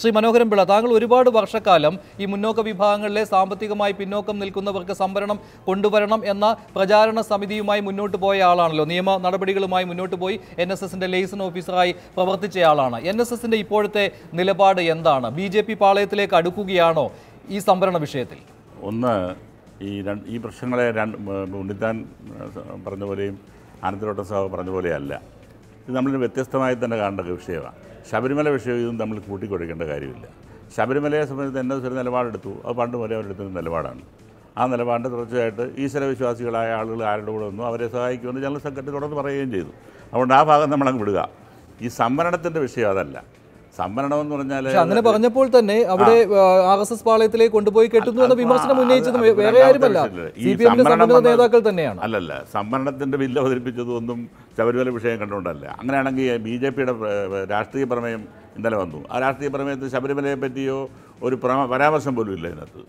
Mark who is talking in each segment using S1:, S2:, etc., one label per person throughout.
S1: ശ്രീ മനോഹരൻ പിള്ള താങ്കൾ ഒരുപാട് വർഷക്കാലം ഈ മുന്നോക്ക വിഭാഗങ്ങളിലെ സാമ്പത്തികമായി പിന്നോക്കം നിൽക്കുന്നവർക്ക് സംവരണം കൊണ്ടുവരണം എന്ന പ്രചാരണ സമിതിയുമായി മുന്നോട്ട് പോയ ആളാണല്ലോ നിയമ നടപടികളുമായി മുന്നോട്ട് പോയി എൻ എസ് എസിന്റെ ലൈസൺ ഓഫീസറായി പ്രവർത്തിച്ചയാളാണ് എൻ എസ് എസിന്റെ ഇപ്പോഴത്തെ നിലപാട് എന്താണ് ബി ജെ പി പാളയത്തിലേക്ക് അടുക്കുകയാണോ ഈ സംവരണ വിഷയത്തിൽ
S2: ഒന്ന് ഈ രണ്ട് ഈ പ്രശ്നങ്ങളെ രണ്ട് ഉണ്ണിത്താൻ പറഞ്ഞ പോലെയും ആനന്ദരോട്ട സാഹ് പറഞ്ഞ പോലെയല്ല ഇത് നമ്മളൊരു വ്യത്യസ്തമായി തന്നെ കാണേണ്ട വിഷയമാണ് ശബരിമല വിഷയം ഇതും തമ്മിൽ കൂട്ടിക്കൊടുക്കേണ്ട കാര്യമില്ല ശബരിമലയെ സംബന്ധിച്ച് എൻ എസ് ഒരു നിലപാടെടുത്തു അത് പണ്ട് മുതലേ അവരെടുത്തൊരു നിലപാടാണ് ആ നിലപാടിൻ്റെ തുടർച്ചയായിട്ട് ഈശ്വര വിശ്വാസികളായ ആളുകൾ ആരുടെ കൂടെ വന്നു അവരെ സഹായിക്കുമെന്ന് ജനറൽ സെക്രട്ടറി തുടർന്ന് പറയുകയും ചെയ്തു അതുകൊണ്ട് ആ ഭാഗം നമ്മളങ്ങ് വിടുക ഈ സംവരണത്തിൻ്റെ വിഷയം അതല്ല സംവരണമെന്ന് എന്ന് പറഞ്ഞാൽ അങ്ങനെ പറഞ്ഞപ്പോൾ
S1: തന്നെ അവിടെ ആർ എസ് എസ് പാളയത്തിലേക്ക് കൊണ്ടുപോയി കെട്ടുന്നു എന്ന വിമർശനം ഉന്നയിച്ചത് വേറെ ആരുമല്ല നേതാക്കൾ തന്നെയാണ്
S2: അല്ലല്ല സംവരണത്തിന്റെ ബില്ല് അവതരിപ്പിച്ചതൊന്നും ശബരിമല വിഷയം കണ്ടുകൊണ്ടല്ല അങ്ങനെയാണെങ്കിൽ ബി ജെ പിയുടെ രാഷ്ട്രീയ പ്രമേയം ഇന്നലെ വന്നു ആ രാഷ്ട്രീയ പ്രമേയത്തിൽ ശബരിമലയെ പറ്റിയോ ഒരു പരാമർശം പോലും ഇല്ല ഇതിനകത്ത്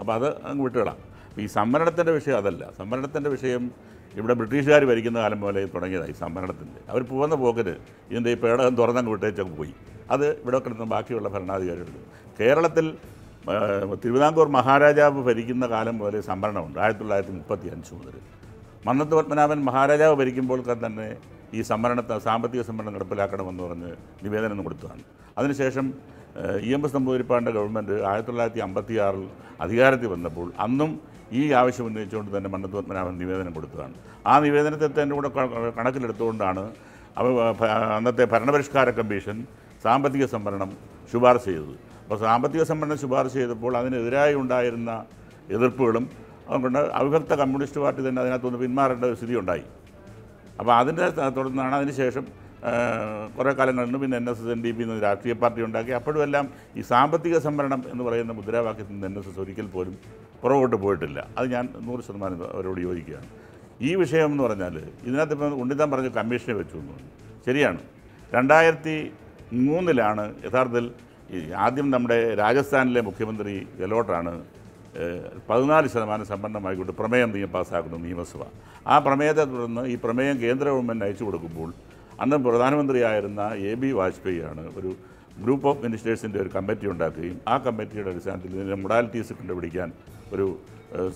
S2: അപ്പോൾ അത് അങ്ങ് വിട്ടുകളാം ഈ സംവരണത്തിൻ്റെ വിഷയം അതല്ല സംവരണത്തിൻ്റെ വിഷയം ഇവിടെ ബ്രിട്ടീഷുകാർ ഭരിക്കുന്ന കാലം പോലെ തുടങ്ങിയതായി സംവരണത്തിൻ്റെ അവർ പോകുന്ന പോക്കിന് ഇതിൻ്റെ ഈ പേടകം തുറന്നങ്ങ് വിട്ടേച്ചൊക്കെ പോയി അത് ഇവിടെ കിടന്ന് ബാക്കിയുള്ള ഭരണാധികാരികൾ കേരളത്തിൽ തിരുവിതാംകൂർ മഹാരാജാവ് ഭരിക്കുന്ന കാലം പോലെ സംവരണമുണ്ട് ആയിരത്തി തൊള്ളായിരത്തി മുപ്പത്തി അഞ്ച് മുതൽ മന്നത്ത് പത്മനാഭൻ മഹാരാജാവ് ഭരിക്കുമ്പോൾ തന്നെ ഈ സംവരണത്തെ സാമ്പത്തിക സംവരണം നടപ്പിലാക്കണമെന്ന് പറഞ്ഞ് നിവേദനം കൊടുത്തതാണ് അതിനുശേഷം ഇ എം എസ് നമ്പൂതിരിപ്പാടിൻ്റെ ഗവൺമെൻറ് ആയിരത്തി തൊള്ളായിരത്തി അമ്പത്തി ആറിൽ അധികാരത്തിൽ വന്നപ്പോൾ അന്നും ഈ ആവശ്യം ഉന്നയിച്ചുകൊണ്ട് തന്നെ മന്നത്ത് പത്മനാഭൻ നിവേദനം കൊടുത്തതാണ് ആ നിവേദനത്തെ തന്നെ കൂടെ കണക്കിലെടുത്തുകൊണ്ടാണ് അന്നത്തെ ഭരണപരിഷ്കാര കമ്മീഷൻ സാമ്പത്തിക സംവരണം ശുപാർശ ചെയ്തത് അപ്പോൾ സാമ്പത്തിക സംവരണം ശുപാർശ ചെയ്തപ്പോൾ അതിനെതിരായി ഉണ്ടായിരുന്ന എതിർപ്പുകളും അതുകൊണ്ട് അവിഭക്ത കമ്മ്യൂണിസ്റ്റ് പാർട്ടി തന്നെ അതിനകത്തുനിന്ന് പിന്മാറേണ്ട ഒരു സ്ഥിതി ഉണ്ടായി അപ്പോൾ അതിൻ്റെ തുടർന്നാണ് അതിനുശേഷം കുറേ കാലം കഴിഞ്ഞ് പിന്നെ N S S N D P എന്ന രാഷ്ട്രീയ പാർട്ടി ഉണ്ടാക്കി അപ്പോഴുമെല്ലാം ഈ സാമ്പത്തിക സംവരണം എന്ന് പറയുന്ന മുദ്രാവാക്യത്തിൽ നിന്ന് എൻ എസ് എസ് ഒരിക്കൽ പോലും പുറകോട്ട് പോയിട്ടില്ല അത് ഞാൻ നൂറ് ശതമാനം അവരോട് യോജിക്കുകയാണ് ഈ വിഷയം എന്ന് പറഞ്ഞാൽ ഇതിനകത്ത് ഇപ്പം ഉണ്ണിതം പറഞ്ഞു കമ്മീഷനെ വെച്ചു എന്ന് പറഞ്ഞു ശരിയാണ് രണ്ടായിരത്തി മൂന്നിലാണ് യഥാർത്ഥത്തിൽ ആദ്യം നമ്മുടെ രാജസ്ഥാനിലെ മുഖ്യമന്ത്രി ഗെലോട്ടാണ് പതിനാല് ശതമാനം സംവരണം പ്രമേയം നിയമം പാസ്സാക്കുന്നു നിയമസഭ ആ പ്രമേയത്തെ തുടർന്ന് ഈ പ്രമേയം കേന്ദ്ര ഗവൺമെൻറ് അയച്ചു കൊടുക്കുമ്പോൾ അന്ന് പ്രധാനമന്ത്രിയായിരുന്ന എ ബി വാജ്പേയിയാണ് ഒരു ഗ്രൂപ്പ് ഓഫ് മിനിസ്റ്റേഴ്സിൻ്റെ ഒരു കമ്മിറ്റി ഉണ്ടാക്കുകയും ആ കമ്മിറ്റിയുടെ അടിസ്ഥാനത്തിൽ ഇതിൻ്റെ മൊഡാലിറ്റീസ് കണ്ടുപിടിക്കാൻ ഒരു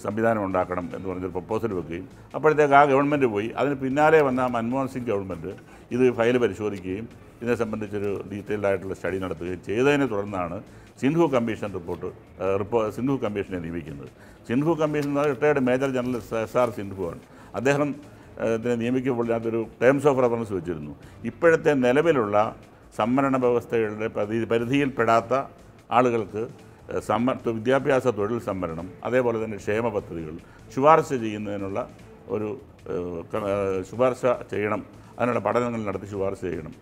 S2: സംവിധാനം ഉണ്ടാക്കണം എന്ന് പറഞ്ഞൊരു പ്രപ്പോസൽ വെക്കുകയും അപ്പോഴത്തേക്ക് ആ ഗവൺമെൻറ് പോയി അതിന് പിന്നാലെ വന്ന മൻമോഹൻ സിംഗ് ഗവൺമെൻറ് ഇത് ഫയൽ പരിശോധിക്കുകയും ഇതിനെ സംബന്ധിച്ചൊരു ഡീറ്റെയിൽഡായിട്ടുള്ള ആയിട്ടുള്ള സ്റ്റഡി നടത്തുകയും ചെയ്തതിനെ തുടർന്നാണ് സിന്ധു കമ്മീഷൻ റിപ്പോർട്ട് റിപ്പോ സിന്ധു കമ്മീഷനെ നിയമിക്കുന്നത് സിന്ധു കമ്മീഷൻ എന്ന് retired major general S R സിന്ധുവാണ് അദ്ദേഹം നിയമിക്കുമ്പോൾ അതിനകത്തൊരു ടേംസ് ഓഫ് റഫറൻസ് വെച്ചിരുന്നു ഇപ്പോഴത്തെ നിലവിലുള്ള സംവരണ വ്യവസ്ഥകളുടെ പരിധിയിൽ പരിധിയിൽപ്പെടാത്ത ആളുകൾക്ക് സമ്മ വിദ്യാഭ്യാസ തൊഴിൽ സംവരണം അതേപോലെ തന്നെ ക്ഷേമ പദ്ധതികൾ ശുപാർശ ചെയ്യുന്നതിനുള്ള ഒരു ശുപാർശ ചെയ്യണം അതിനുള്ള പഠനങ്ങൾ നടത്തി ശുപാർശ ചെയ്യണം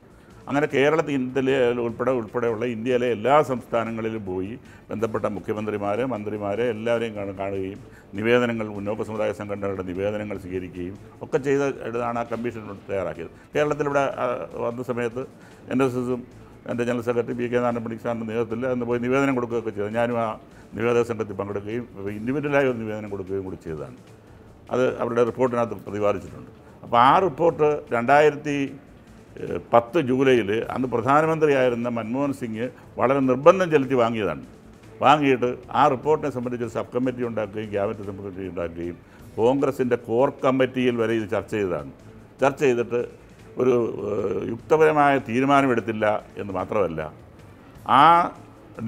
S2: അങ്ങനെ കേരളത്തിൽ ഉൾപ്പെടെ ഉൾപ്പെടെയുള്ള ഇന്ത്യയിലെ എല്ലാ സംസ്ഥാനങ്ങളിലും പോയി ബന്ധപ്പെട്ട മുഖ്യമന്ത്രിമാരെ മന്ത്രിമാരെ എല്ലാവരെയും കാണുകയും നിവേദനങ്ങൾ ഉന്നോക്ക സമുദായ സംഘടനകളുടെ നിവേദനങ്ങൾ സ്വീകരിക്കുകയും ഒക്കെ ചെയ്ത ആ കമ്മീഷൻ തയ്യാറാക്കിയത് കേരളത്തിലിവിടെ വന്ന സമയത്ത് എൻ എസ് എസും എൻ്റെ ജനറൽ സെക്രട്ടറി പി കെ നാരായണപ്പണി സാറിൻ്റെ നേതൃത്വത്തിൽ അന്ന് പോയി നിവേദനം കൊടുക്കുകയൊക്കെ ചെയ്തു ഞാനും ആ നിവേദക സംഘത്തിൽ പങ്കെടുക്കുകയും ഇൻഡിവിജ്വലായി ഒരു നിവേദനം കൊടുക്കുകയും കൂടി ചെയ്തതാണ് അത് അവരുടെ റിപ്പോർട്ടിനകത്ത് പ്രതിപാദിച്ചിട്ടുണ്ട് അപ്പോൾ ആ റിപ്പോർട്ട് രണ്ടായിരത്തി പത്ത് ജൂലൈയിൽ അന്ന് പ്രധാനമന്ത്രിയായിരുന്ന മൻമോഹൻ സിംഗ് വളരെ നിർബന്ധം ചെലുത്തി വാങ്ങിയതാണ് വാങ്ങിയിട്ട് ആ റിപ്പോർട്ടിനെ സംബന്ധിച്ച് സബ് കമ്മിറ്റി ഉണ്ടാക്കുകയും ക്യാബിനറ്റ് കമ്മിറ്റി ഉണ്ടാക്കുകയും കോൺഗ്രസിൻ്റെ കോർ കമ്മിറ്റിയിൽ വരെ ഇത് ചർച്ച ചെയ്തതാണ് ചർച്ച ചെയ്തിട്ട് ഒരു യുക്തപരമായ തീരുമാനമെടുത്തില്ല എന്ന് മാത്രമല്ല ആ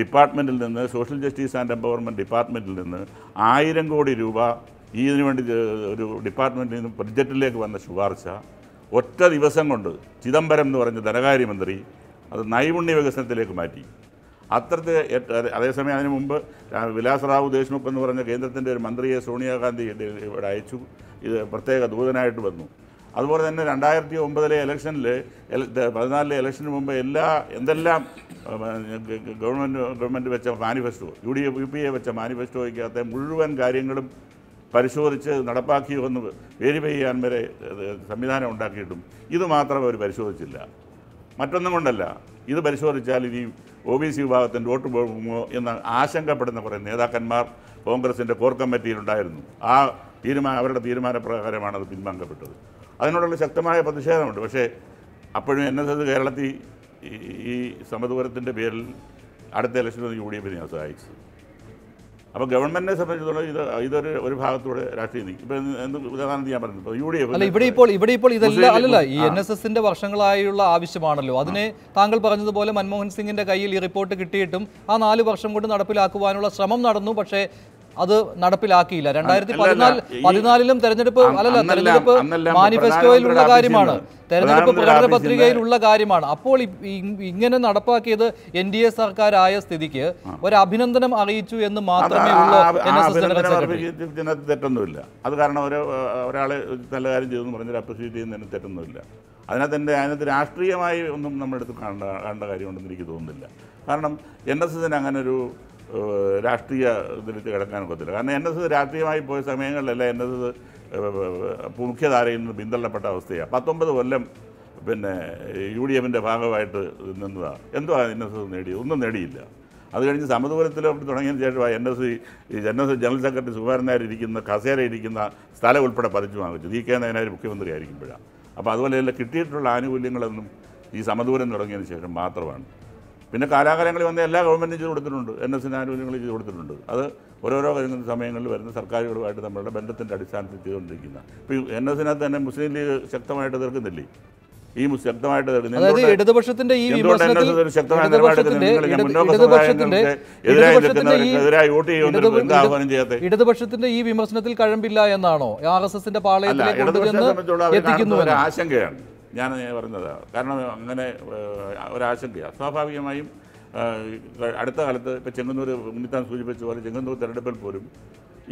S2: ഡിപ്പാർട്ട്മെൻറ്റിൽ നിന്ന് സോഷ്യൽ ജസ്റ്റിസ് ആൻഡ് എംപവർമെൻറ്റ് ഡിപ്പാർട്ട്മെൻറ്റിൽ നിന്ന് ആയിരം കോടി രൂപ ഇതിനു വേണ്ടി ഒരു ഡിപ്പാർട്ട്മെൻറ്റിൽ നിന്ന് ബഡ്ജറ്റിലേക്ക് വന്ന ശുപാർശ ഒറ്റ ദിവസം കൊണ്ട് ചിദംബരം എന്ന് പറഞ്ഞ ധനകാര്യമന്ത്രി അത് നൈപുണ്യ വികസനത്തിലേക്ക് മാറ്റി അത്തരത്തിൽ അതേസമയം അതിനു മുമ്പ് വിലാസ് റാവു ദേശ്മുഖ് എന്ന് പറഞ്ഞ കേന്ദ്രത്തിൻ്റെ ഒരു മന്ത്രിയെ സോണിയാഗാന്ധി ഇവിടെ അയച്ചു ഇത് പ്രത്യേക ദൂതനായിട്ട് വന്നു അതുപോലെ തന്നെ രണ്ടായിരത്തി ഒമ്പതിലെ ഇലക്ഷനിൽ പതിനാലിലെ ഇലക്ഷന് മുമ്പ് എല്ലാ എന്തെല്ലാം ഗവൺമെൻറ് ഗവൺമെൻറ് വെച്ച manifesto U D F U P A വെച്ച മാനിഫെസ്റ്റോയ്ക്കകത്തെ മുഴുവൻ കാര്യങ്ങളും പരിശോധിച്ച് നടപ്പാക്കിയോ എന്ന് വേരിഫൈ ചെയ്യാൻ വരെ സംവിധാനം ഉണ്ടാക്കിയിട്ടും ഇത് മാത്രം അവർ പരിശോധിച്ചില്ല മറ്റൊന്നും കൊണ്ടല്ല ഇത് പരിശോധിച്ചാൽ ഇനി ഒ ബി സി വിഭാഗത്തിൻ്റെ വോട്ട് പോകുമോ എന്ന് ആശങ്കപ്പെടുന്ന കുറേ നേതാക്കന്മാർ കോൺഗ്രസിൻ്റെ കോർ കമ്മിറ്റിയിലുണ്ടായിരുന്നു ആ തീരുമാനം അവരുടെ തീരുമാനപ്രകാരമാണ് അത് പിൻവാങ്ങപ്പെട്ടത് അതിനോടുള്ള ശക്തമായ പ്രതിഷേധമുണ്ട് പക്ഷേ അപ്പോഴും എൻ എസ് എസ് കേരളത്തിൽ ഈ സമദൂരത്തിൻ്റെ പേരിൽ അടുത്ത ഇലക്ഷനിൽ യു ഡി എഫിനെ സഹായിച്ചു അപ്പോൾ ഗവൺമെന്റിനെ സംബന്ധിച്ചിടത്തോളം ഇത് ഇതൊരു ഒരു ഭാഗത്തൂടെ രാഷ്ട്രീയം നീക്കി ഇപ്പൊ എന്ത് ഉദാഹരണം ഞാൻ പറഞ്ഞു യു ഡി എഫ് ഇവിടെ ഇപ്പോൾ
S1: ഇവിടെ ഇപ്പോൾ ഇതെല്ലാം അല്ലല്ല ഈ എൻ എസ് എസിന്റെ വർഷങ്ങളായുള്ള ആവശ്യമാണല്ലോ അതിനെ താങ്കൾ പറഞ്ഞതുപോലെ മൻമോഹൻ സിംഗിന്റെ കയ്യിൽ ഈ റിപ്പോർട്ട് കിട്ടിയിട്ടും ആ നാല് വർഷം കൊണ്ട് നടപ്പിലാക്കുവാനുള്ള ശ്രമം നടന്നു പക്ഷേ അത് നടപ്പിലാക്കിയില്ല രണ്ടായിരത്തി പതിനാല് പതിനാലിലും തെരഞ്ഞെടുപ്പ് അല്ലല്ല തെരഞ്ഞെടുപ്പ് മാനിഫെസ്റ്റോയിലുള്ള കാര്യമാണ് തെരഞ്ഞെടുപ്പ് പ്രകടന പത്രികയിലുള്ള കാര്യമാണ് അപ്പോൾ ഇങ്ങനെ നടപ്പാക്കിയത് എൻ ഡി എ സർക്കാരായ സ്ഥിതിക്ക് ഒരു അഭിനന്ദനം അറിയിച്ചു എന്ന് മാത്രമേ ഉള്ളൂ
S2: ഇതിനകത്ത് തെറ്റൊന്നുമില്ല അത് കാരണം ഒരു ഒരാൾ നല്ല കാര്യം ചെയ്തെന്ന് പറഞ്ഞാൽ അപ്രിഷിയേറ്റ് ചെയ്യുന്നതിന് തെറ്റൊന്നുമില്ല അതിനകത്ത് എൻ്റെ അതിനകത്ത് രാഷ്ട്രീയമായി ഒന്നും നമ്മുടെ അടുത്ത് കാണേണ്ട കാണേണ്ട കാര്യമുണ്ടെന്ന് എനിക്ക് തോന്നുന്നില്ല കാരണം എൻ എസ് എസിന് അങ്ങനെ ഒരു രാഷ്ട്രീയ ഇതിലേക്ക് കിടക്കാൻ ഒക്കത്തില്ല കാരണം എൻ എസ് എസ് രാഷ്ട്രീയമായി പോയ സമയങ്ങളിലെല്ലാം എൻ എസ് എസ് മുഖ്യധാരയിൽ നിന്ന് പിന്തള്ളപ്പെട്ട അവസ്ഥയാണ് പത്തൊമ്പത് കൊല്ലം പിന്നെ യു ഡി എഫിൻ്റെ ഭാഗമായിട്ട് നിന്നതാണ് എന്തോ എൻ എസ് എസ് നേടിയത് ഒന്നും നേടിയില്ല അത് കഴിഞ്ഞ് സമതുപുരത്തിലോ തുടങ്ങിയ ശേഷമാണ് എൻ എസ് ഈ എൻ എസ് ജനറൽ സെക്രട്ടറി സുകുമാരനായർ കസേര ഇരിക്കുന്ന സ്ഥലം ഉൾപ്പെടെ പതിച്ചു വാങ്ങിച്ചു ഈ കെ നായനാർ മുഖ്യമന്ത്രി ആയിരിക്കുമ്പോഴാണ് അപ്പോൾ തന്നെ കിട്ടിയിട്ടുള്ള ആനുകൂല്യങ്ങളൊന്നും ഈ സമദൂരം തുടങ്ങിയതിന് ശേഷം മാത്രമാണ് പിന്നെ കാലാകാലങ്ങളിൽ വന്ന എല്ലാ ഗവൺമെൻറ്റും ചെയ്ത് കൊടുത്തിട്ടുണ്ട് എൻ എസിന് ആനുകൂല്യങ്ങൾ ചെയ്ത് കൊടുത്തിട്ടുണ്ട് അത് ഓരോരോ സമയങ്ങളിൽ വരുന്ന സർക്കാരുകളുമായിട്ട് നമ്മളുടെ ബന്ധത്തിൻ്റെ അടിസ്ഥാനത്തിൽ ചെയ്തുകൊണ്ടിരിക്കുന്ന ഇപ്പോൾ എൻ എസിനകത്ത് തന്നെ മുസ്ലിം ലീഗ് ശക്തമായിട്ട് തീർക്കുന്നില്ലേ ഈ ശക്തമായിട്ട് ഇടതുപക്ഷത്തിന്റെ ഈ ഇടതുപക്ഷത്തിന്റെ ഈ വിമർശനത്തിൽ
S1: കഴമ്പില്ല എന്നാണോ ആർ എസ് എസിന്റെ പാളയത്തിലേക്ക്
S2: ആശങ്കയാണ് ഞാൻ പറയുന്നത് കാരണം അങ്ങനെ ഒരാശങ്കയാണ് സ്വാഭാവികമായും അടുത്ത കാലത്ത് ഇപ്പോൾ ചെങ്ങന്നൂർ ഉണ്ണിത്താൻ സൂചിപ്പിച്ച പോലെ ചെങ്ങന്നൂർ തെരഞ്ഞെടുപ്പിൽ പോലും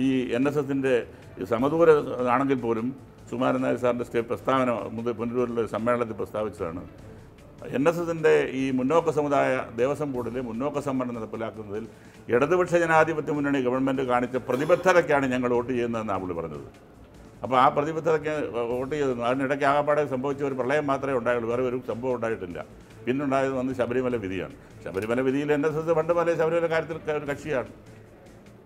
S2: ഈ എൻ എസ് എസിൻ്റെ സമദൂര ആണെങ്കിൽ പോലും സുമാരൻ നായർ സാറിൻ്റെ സ്റ്റേ പ്രസ്താവന പുനരൂരിലെ സമ്മേളനത്തിൽ പ്രസ്താവിച്ചതാണ് എൻ എസ് എസിൻ്റെ ഈ മുന്നോക്ക സമുദായ ദേവസ്വം ബോർഡിലെ മുന്നോക്ക സമ്മേളനം നടപ്പിലാക്കുന്നതിൽ ഇടതുപക്ഷ ജനാധിപത്യ മുന്നണി ഗവൺമെൻറ് കാണിച്ച പ്രതിബദ്ധതയ്ക്കാണ് ഞങ്ങൾ വോട്ട് ചെയ്യുന്നതെന്നാണ് പുള്ളി പറഞ്ഞത് അപ്പോൾ ആ പ്രതിബദ്ധതയ്ക്ക് വോട്ട് ചെയ്തു അതിനിടയ്ക്ക് ആകപ്പാടെ സംഭവിച്ച ഒരു പ്രളയം മാത്രമേ ഉണ്ടായുള്ളൂ വേറെ ഒരു സംഭവം ഉണ്ടായിട്ടില്ല പിന്നുണ്ടായത് വന്ന് ശബരിമല വിധിയാണ് ശബരിമല വിധിയിൽ എൻ എസ് എസ് പണ്ട് പോലെ ശബരിമല കാര്യത്തിൽ ഒരു കക്ഷിയാണ്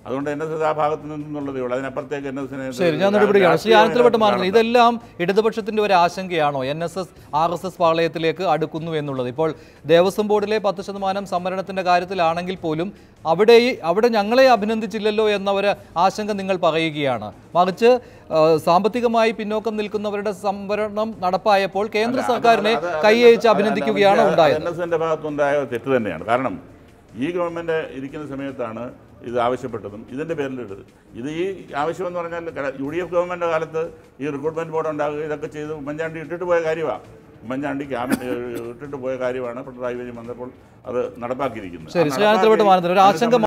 S2: അതുകൊണ്ട് എൻ എസ് എസ് ആ ഭാഗത്ത് നിന്നുള്ളതേ ഉള്ളൂ അതിനപ്പുറത്തേക്ക് എൻ എസ് എസ് ശരി ഞാൻ പിടിക്കുകയാണ് ശ്രീ ആനന്ദപ്പെട്ട് മാറുന്നത്
S1: ഇതെല്ലാം ഇടതുപക്ഷത്തിന്റെ ഒരു ആശങ്കയാണോ N S S R S S പാളയത്തിലേക്ക് അടുക്കുന്നു എന്നുള്ളത് ഇപ്പോൾ ദേവസ്വം ബോർഡിലെ പത്ത് ശതമാനം സംവരണത്തിന്റെ കാര്യത്തിലാണെങ്കിൽ പോലും അവിടെ അവിടെ ഞങ്ങളെ അഭിനന്ദിച്ചില്ലല്ലോ എന്ന ഒരു ആശങ്ക നിങ്ങൾ പറയുകയാണ് മറിച്ച് സാമ്പത്തികമായി പിന്നോക്കം നിൽക്കുന്നവരുടെ സംവരണം നടപ്പായപ്പോൾ കേന്ദ്ര സർക്കാരിനെ കൈയച്ച് അഭിനന്ദിക്കുകയാണ് ഉണ്ടായത് എൻ
S2: എസ് ഭാഗത്തുണ്ടായ തെറ്റ് തന്നെയാണ് കാരണം ഈ ഗവൺമെൻറ് ഇരിക്കുന്ന സമയത്താണ് ഇത് ആവശ്യപ്പെട്ടതും ഇതിൻ്റെ പേരിലിട്ടത് ഇത് ഈ ആവശ്യമെന്ന് പറഞ്ഞാൽ യു ഡി എഫ് ഗവൺമെൻറ് കാലത്ത് ഈ റിക്രൂട്ട്മെൻറ്റ് ബോർഡ് ഉണ്ടാകുക ഇതൊക്കെ ചെയ്ത് ഉമ്മൻചാണ്ടി ഇട്ടിട്ട് പോയ കാര്യമാണ് ഉമ്മൻചാണ്ടി ക്യാമ്പ് ഇട്ടിട്ട് പോയ കാര്യമാണ് പിണറായി വിജയൻ വന്നപ്പോൾ അത് നടപ്പാക്കിയിരിക്കുന്നത്